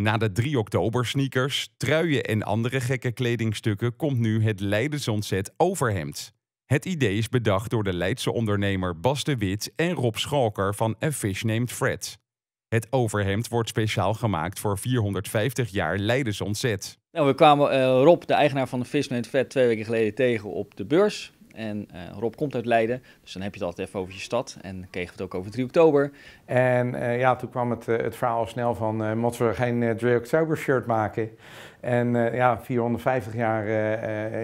Na de 3 oktober sneakers, truien en andere gekke kledingstukken komt nu het Leidse overhemd. Het idee is bedacht door de Leidse ondernemer Bas de Wit en Rob Schalker van A Fish Named Fred. Het overhemd wordt speciaal gemaakt voor 450 jaar Leidens Nou, we kwamen eh, Rob, de eigenaar van de Fish Named Fred, twee weken geleden tegen op de beurs. En eh, Rob komt uit Leiden, dus dan heb je het altijd even over je stad. En kregen we het ook over 3 oktober. En eh, ja, toen kwam het, uh, het verhaal snel van, moeten we geen 3 oktober shirt maken? En ja, 450 jaar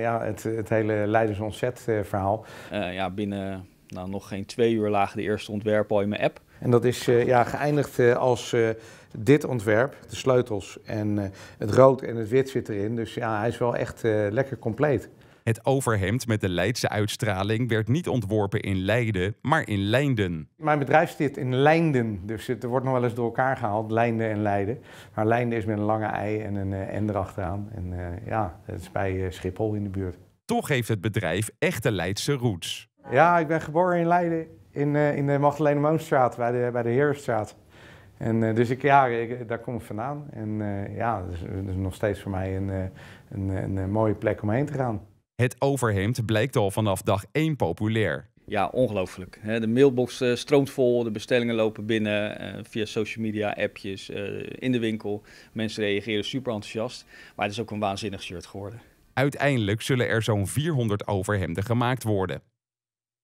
ja, het, het hele Leidens ontzet verhaal. ja, binnen nou, nog geen twee uur lagen de eerste ontwerpen al in mijn app. En dat is ja, geëindigd als dit ontwerp, de sleutels en het rood en het wit zit erin. Dus ja, hij is wel echt lekker compleet. Het overhemd met de Leidse uitstraling werd niet ontworpen in Leiden, maar in Leinden. Mijn bedrijf zit in Leinden, dus er wordt nog wel eens door elkaar gehaald, Leiden en Leiden. Maar Leiden is met een lange ei en een eh, N erachteraan. En eh, ja, dat is bij eh, Schiphol in de buurt. Toch heeft het bedrijf echte Leidse roots. Ja, ik ben geboren in Leiden, in, in de Magdalene Moonstraat, bij de, bij de Heerstraat. En dus ik, ja, daar kom ik vandaan. En ja, dat is, dus nog steeds voor mij een, een, een, mooie plek om heen te gaan. Het overhemd blijkt al vanaf dag 1 populair. Ja, ongelooflijk. De mailbox eh, stroomt vol, de bestellingen lopen binnen eh, via social media, appjes, eh, in de winkel. Mensen reageren super enthousiast, maar het is ook een waanzinnig shirt geworden. Uiteindelijk zullen er zo'n 400 overhemden gemaakt worden.